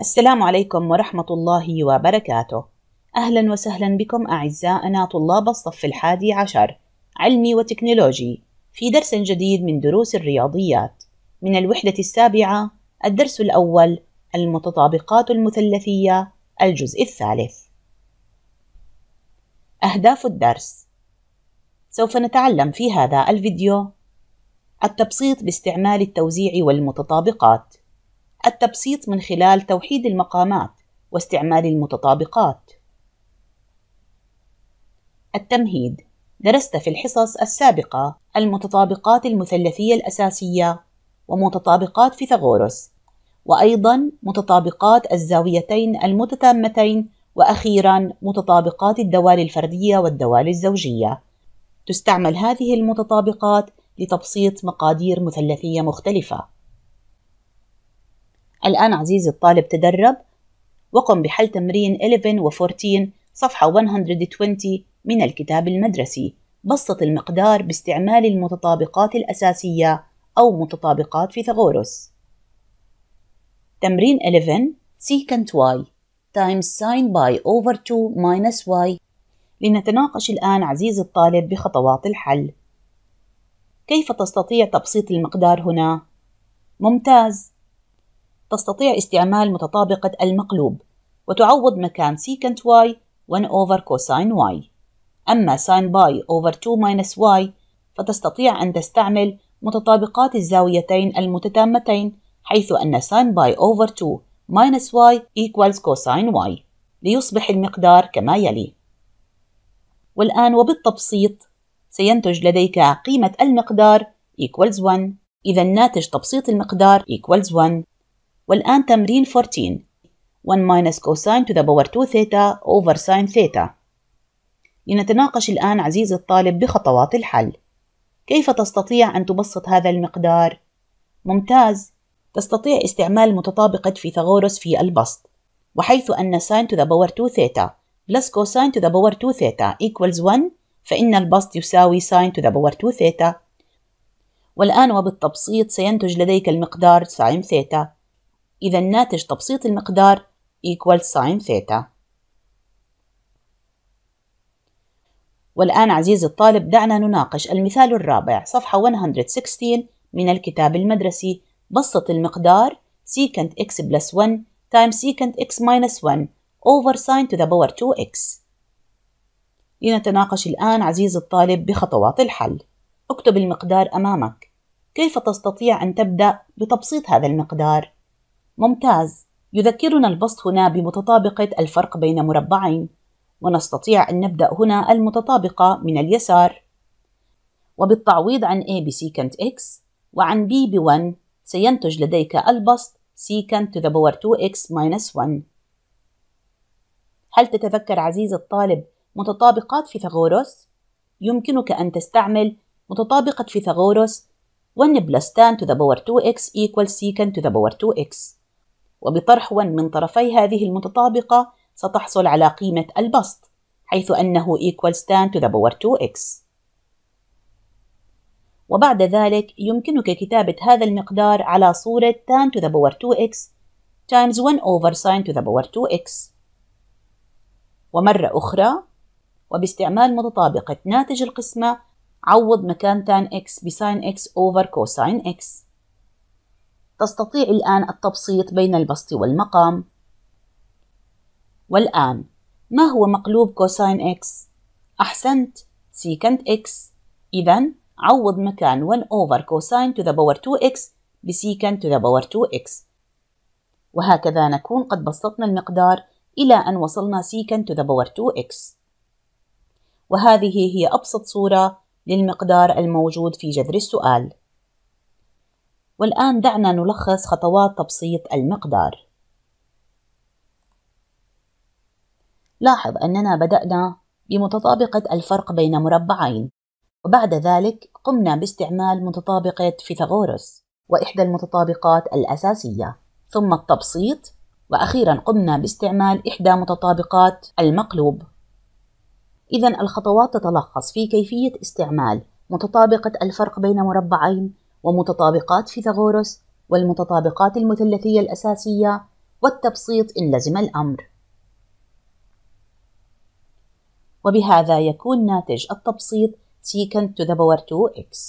السلام عليكم ورحمة الله وبركاته أهلا وسهلا بكم أعزائنا طلاب الصف الحادي عشر علمي وتكنولوجي في درس جديد من دروس الرياضيات من الوحدة السابعة الدرس الأول المتطابقات المثلثية الجزء الثالث أهداف الدرس سوف نتعلم في هذا الفيديو التبسيط باستعمال التوزيع والمتطابقات التبسيط من خلال توحيد المقامات واستعمال المتطابقات التمهيد درست في الحصص السابقة المتطابقات المثلثية الأساسية ومتطابقات فيثاغورس وأيضا متطابقات الزاويتين المتتامتين وأخيرا متطابقات الدوال الفردية والدوال الزوجية تستعمل هذه المتطابقات لتبسيط مقادير مثلثية مختلفة الآن عزيزي الطالب تدرب وقم بحل تمرين 11 و14 صفحة 120 من الكتاب المدرسي بسط المقدار باستعمال المتطابقات الأساسية أو متطابقات فيثاغورس تمرين 11 secant y times sine by over 2 minus y لنتناقش الآن عزيزي الطالب بخطوات الحل كيف تستطيع تبسيط المقدار هنا؟ ممتاز تستطيع استعمال متطابقة المقلوب وتعوض مكان secant y 1 over cosine y أما sin باي over 2 minus y فتستطيع أن تستعمل متطابقات الزاويتين المتتامتين حيث أن sin باي over 2 minus y equals cosine y ليصبح المقدار كما يلي والآن وبالتبسيط سينتج لديك قيمة المقدار equals 1 إذا ناتج تبسيط المقدار equals 1 والآن تمرين 14 1 minus cosine to the power 2 theta over sine theta لنتناقش الآن عزيزي الطالب بخطوات الحل كيف تستطيع أن تبسط هذا المقدار؟ ممتاز تستطيع استعمال متطابقة فيثاغورس في البسط وحيث أن ساين to the power 2 ثيتا plus cosine to the power 2 ثيتا equals 1 فإن البسط يساوي ساين to the power 2 ثيتا والآن وبالتبسيط سينتج لديك المقدار ساين ثيتا إذا ناتج تبسيط المقدار equal sine ثيتا والآن عزيزي الطالب دعنا نناقش المثال الرابع صفحة 116 من الكتاب المدرسي بسط المقدار secant x plus 1 times secant x minus 1 over sine to the power 2x لنتناقش الآن عزيزي الطالب بخطوات الحل اكتب المقدار أمامك كيف تستطيع أن تبدأ بتبسيط هذا المقدار؟ ممتاز يذكرنا البسط هنا بمتطابقة الفرق بين مربعين ونستطيع أن نبدأ هنا المتطابقة من اليسار وبالتعويض عن a بسيكنت x وعن b ب1 سينتج لديك البسط secant to the power 2x minus 1 هل تتذكر عزيز الطالب متطابقات فيثاغورس؟ يمكنك أن تستعمل متطابقة فيثاغورس 1 plus tan to the power 2x equals secant to the power 2x وبطرح من طرفي هذه المتطابقة ستحصل على قيمة البسط حيث أنه equals tan to the power 2x وبعد ذلك يمكنك كتابة هذا المقدار على صورة tan to the power 2x times 1 over sin to the power 2x ومرة أخرى وباستعمال متطابقة ناتج القسمة عوض مكان tan x بsin x over cosine x تستطيع الآن التبسيط بين البسط والمقام والآن ما هو مقلوب كوساين x؟ أحسنت سيكنت x إذا عوض مكان 1 over cosine to the power 2x بسيكنت to the power 2x وهكذا نكون قد بسطنا المقدار إلى أن وصلنا سيكنت to the power 2x وهذه هي أبسط صورة للمقدار الموجود في جذر السؤال والآن دعنا نلخص خطوات تبسيط المقدار لاحظ أننا بدأنا بمتطابقة الفرق بين مربعين وبعد ذلك قمنا باستعمال متطابقة فيثاغورس وإحدى المتطابقات الأساسية ثم التبسيط وأخيرا قمنا باستعمال إحدى متطابقات المقلوب إذا الخطوات تتلخص في كيفية استعمال متطابقة الفرق بين مربعين ومتطابقات فيثاغورس والمتطابقات المثلثية الأساسية والتبسيط إن لزم الأمر وبهذا يكون ناتج التبسيط secant to the power 2x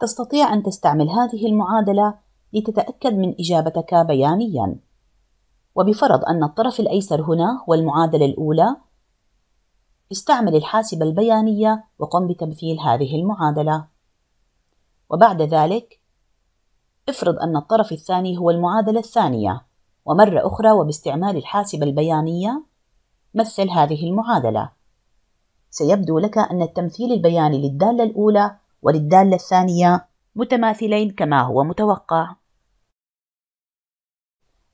تستطيع أن تستعمل هذه المعادلة لتتأكد من إجابتك بيانياً وبفرض أن الطرف الأيسر هنا هو المعادلة الأولى استعمل الحاسبة البيانية وقم بتمثيل هذه المعادلة وبعد ذلك افرض أن الطرف الثاني هو المعادلة الثانية ومرة أخرى وباستعمال الحاسبة البيانية مثل هذه المعادلة سيبدو لك أن التمثيل البياني للدالة الأولى وللدالة الثانية متماثلين كما هو متوقع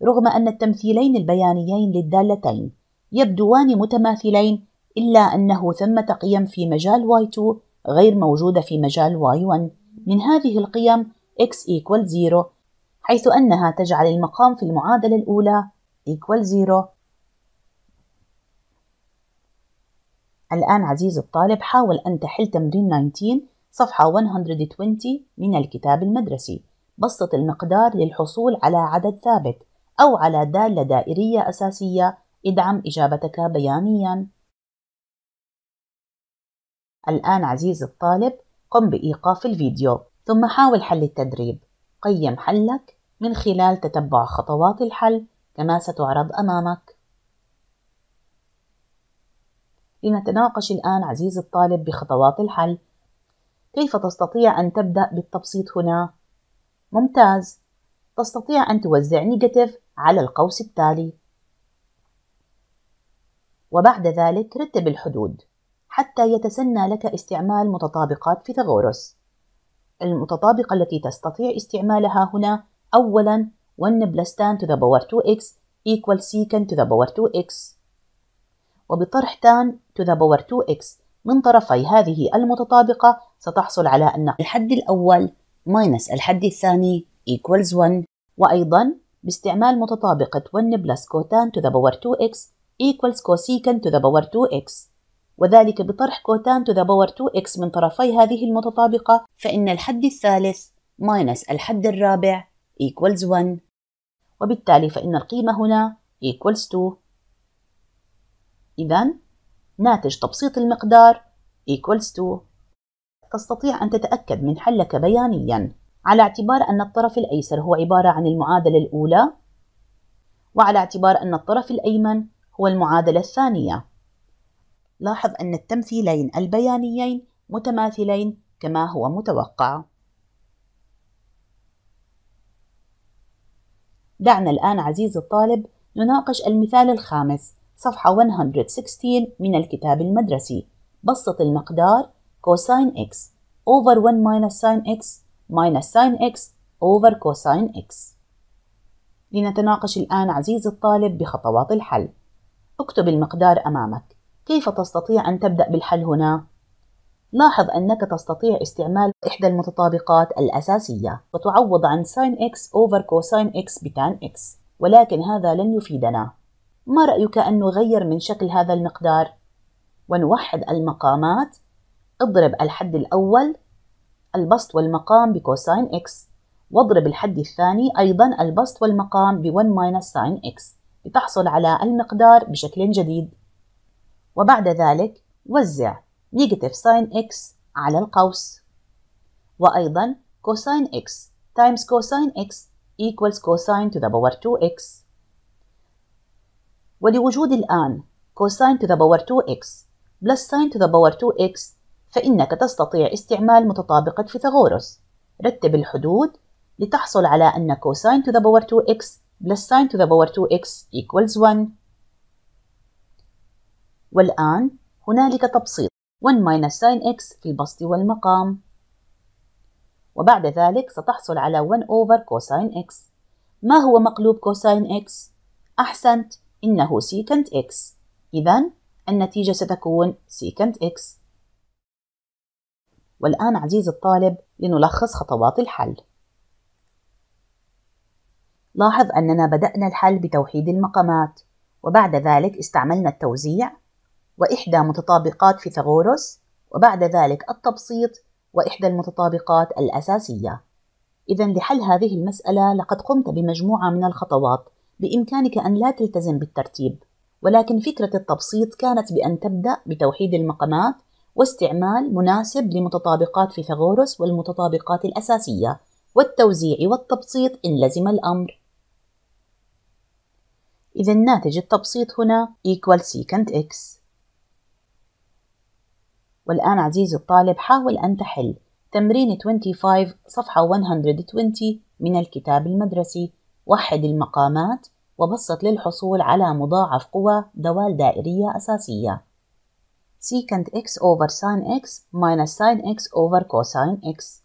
رغم أن التمثيلين البيانيين للدالتين يبدوان متماثلين إلا أنه ثمة قيم في مجال y2 غير موجودة في مجال y1 من هذه القيم x equal 0 حيث أنها تجعل المقام في المعادلة الأولى equal 0 الآن عزيزي الطالب حاول أن تحل تمرين 19 صفحة 120 من الكتاب المدرسي بسط المقدار للحصول على عدد ثابت أو على دالة دائرية أساسية ادعم إجابتك بيانياً الآن عزيزي الطالب قم بإيقاف الفيديو ثم حاول حل التدريب قيم حلك من خلال تتبع خطوات الحل كما ستعرض أمامك لنتناقش الآن عزيزي الطالب بخطوات الحل كيف تستطيع أن تبدأ بالتبسيط هنا؟ ممتاز تستطيع أن توزع نيجاتيف على القوس التالي وبعد ذلك رتب الحدود حتى يتسنى لك استعمال متطابقات فيثاغورس المتطابقة التي تستطيع استعمالها هنا أولا 1 plus 10 to the power 2x equal secant to the power 2x وبطرح tan to the power 2x من طرفي هذه المتطابقة ستحصل على أن الحد الأول minus الحد الثاني equals 1 وأيضا باستعمال متطابقة 1 plus cotan to the power 2x equals cosecant to the power 2x وذلك بطرح كوتان to the power 2x من طرفي هذه المتطابقة فإن الحد الثالث ماينس الحد الرابع equals 1 وبالتالي فإن القيمة هنا equals 2 إذا ناتج تبسيط المقدار equals 2 تستطيع أن تتأكد من حلك بيانياً على اعتبار أن الطرف الأيسر هو عبارة عن المعادلة الأولى وعلى اعتبار أن الطرف الأيمن هو المعادلة الثانية لاحظ أن التمثيلين البيانيين متماثلين كما هو متوقع دعنا الآن عزيزي الطالب نناقش المثال الخامس صفحة 116 من الكتاب المدرسي بسط المقدار كوساين x over 1 minus sin x minus sin x over كوساين x لنتناقش الآن عزيزي الطالب بخطوات الحل اكتب المقدار أمامك كيف تستطيع أن تبدأ بالحل هنا؟ لاحظ أنك تستطيع استعمال إحدى المتطابقات الأساسية وتعوض عن sin x over cosine x بتان x ولكن هذا لن يفيدنا ما رأيك أن نغير من شكل هذا المقدار؟ ونوحد المقامات اضرب الحد الأول البسط والمقام بكوساين x واضرب الحد الثاني أيضا البسط والمقام ب 1 sin x لتحصل على المقدار بشكل جديد وبعد ذلك وزع نيجاتيف ساين إكس على القوس وأيضا كوساين إكس تايمز كوساين إكس equals كوساين to the power 2x ولوجود الآن كوساين تو the power 2x plus sine to the power 2x فإنك تستطيع استعمال متطابقة فيثاغورس رتب الحدود لتحصل على أن كوساين تو the power 2x plus sine to the power 2x equals 1 والآن هنالك تبسيط 1 minus sin x في البسط والمقام وبعد ذلك ستحصل على 1 over cosine x ما هو مقلوب cosine x؟ أحسنت إنه secant x إذا النتيجة ستكون secant x والآن عزيزي الطالب لنلخص خطوات الحل لاحظ أننا بدأنا الحل بتوحيد المقامات وبعد ذلك استعملنا التوزيع وإحدى متطابقات فيثاغورس وبعد ذلك التبسيط وإحدى المتطابقات الأساسية إذا لحل هذه المسألة لقد قمت بمجموعة من الخطوات بإمكانك أن لا تلتزم بالترتيب ولكن فكرة التبسيط كانت بأن تبدأ بتوحيد المقامات واستعمال مناسب لمتطابقات فيثاغورس والمتطابقات الأساسية والتوزيع والتبسيط إن لزم الأمر إذا ناتج التبسيط هنا equal secant x والآن عزيزي الطالب حاول أن تحل تمرين 25 صفحة 120 من الكتاب المدرسي وحد المقامات وبسط للحصول على مضاعف قوى دوال دائرية أساسية secant x over sin x minus sin x over cosine x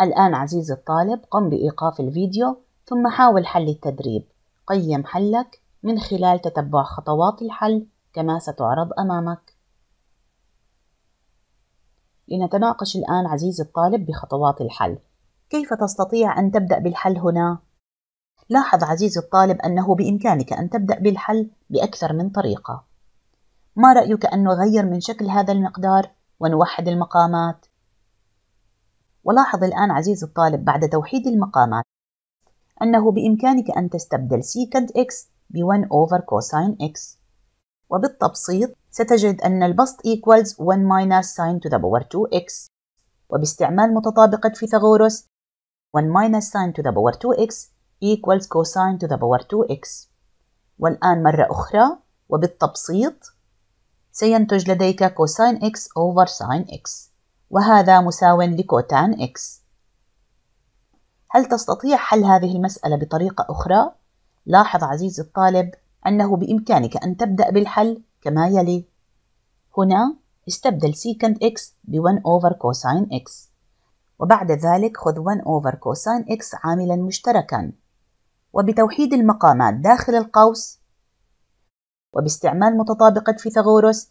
الآن عزيزي الطالب قم بإيقاف الفيديو ثم حاول حل التدريب قيم حلك من خلال تتبع خطوات الحل كما ستعرض أمامك لنتناقش الآن عزيزي الطالب بخطوات الحل. كيف تستطيع أن تبدأ بالحل هنا؟ لاحظ عزيزي الطالب أنه بإمكانك أن تبدأ بالحل بأكثر من طريقة. ما رأيك أن نغير من شكل هذا المقدار ونوحد المقامات؟ ولاحظ الآن عزيزي الطالب بعد توحيد المقامات أنه بإمكانك أن تستبدل secant x ب 1 over cosine x وبالتبسيط ستجد أن البسط equals 1 minus sin to the power 2x وباستعمال متطابقة فيثاغورس 1 minus sin to the power 2x equals cosine to the power 2x والآن مرة أخرى وبالتبسيط سينتج لديك cosine x over sin x وهذا مساو لكوتان x هل تستطيع حل هذه المسألة بطريقة أخرى؟ لاحظ عزيزي الطالب أنه بإمكانك أن تبدأ بالحل كما يلي هنا استبدل secant x ب 1 over cosine x وبعد ذلك خذ 1 over cosine x عاملا مشتركا وبتوحيد المقامات داخل القوس وباستعمال متطابقة فيثاغورس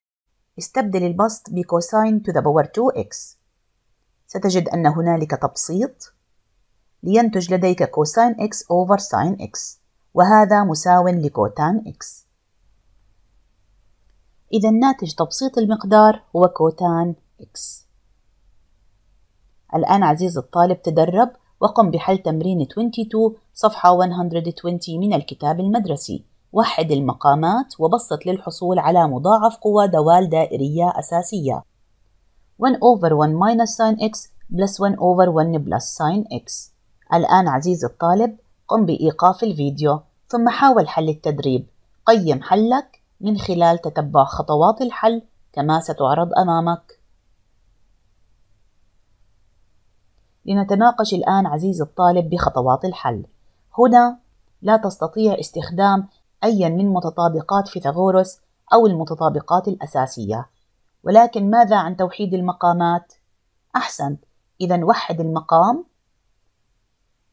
استبدل البسط بكوساين to the power 2x ستجد أن هنالك تبسيط لينتج لديك كوساين x over sine x وهذا مساو لكوتان X إذا ناتج تبسيط المقدار هو كوتان X الآن عزيز الطالب تدرب وقم بحل تمرين 22 صفحة 120 من الكتاب المدرسي وحد المقامات وبسط للحصول على مضاعف قوى دوال دائرية أساسية 1 over 1 minus sin x plus 1 over 1 plus sin x الآن عزيزي الطالب قم بإيقاف الفيديو ثم حاول حل التدريب قيم حلك من خلال تتبع خطوات الحل كما ستعرض أمامك لنتناقش الآن عزيزي الطالب بخطوات الحل هنا لا تستطيع استخدام أي من متطابقات فيثاغورس أو المتطابقات الأساسية ولكن ماذا عن توحيد المقامات؟ أحسنت إذا وحد المقام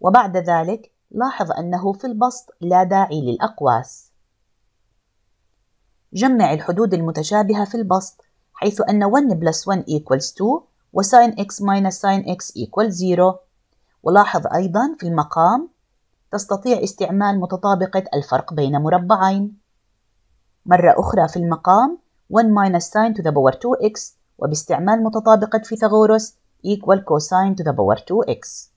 وبعد ذلك لاحظ أنه في البسط لا داعي للأقواس جمع الحدود المتشابهة في البسط حيث أن 1 plus 1 equals 2 وساين x minus sin x equals 0 ولاحظ أيضا في المقام تستطيع استعمال متطابقة الفرق بين مربعين مرة أخرى في المقام 1 minus sin to the power 2x وباستعمال متطابقة فيثاغورس equal cosine to the power 2x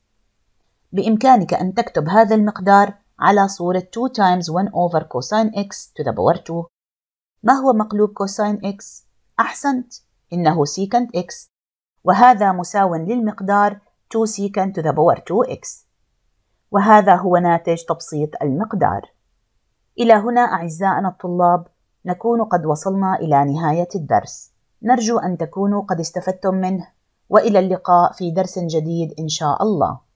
بإمكانك أن تكتب هذا المقدار على صورة 2 times 1 over cosine x to the power 2 ما هو مقلوب cosine x؟ أحسنت إنه secant x وهذا مساو للمقدار 2 secant to the power 2x وهذا هو ناتج تبسيط المقدار إلى هنا أعزائنا الطلاب نكون قد وصلنا إلى نهاية الدرس نرجو أن تكونوا قد استفدتم منه وإلى اللقاء في درس جديد إن شاء الله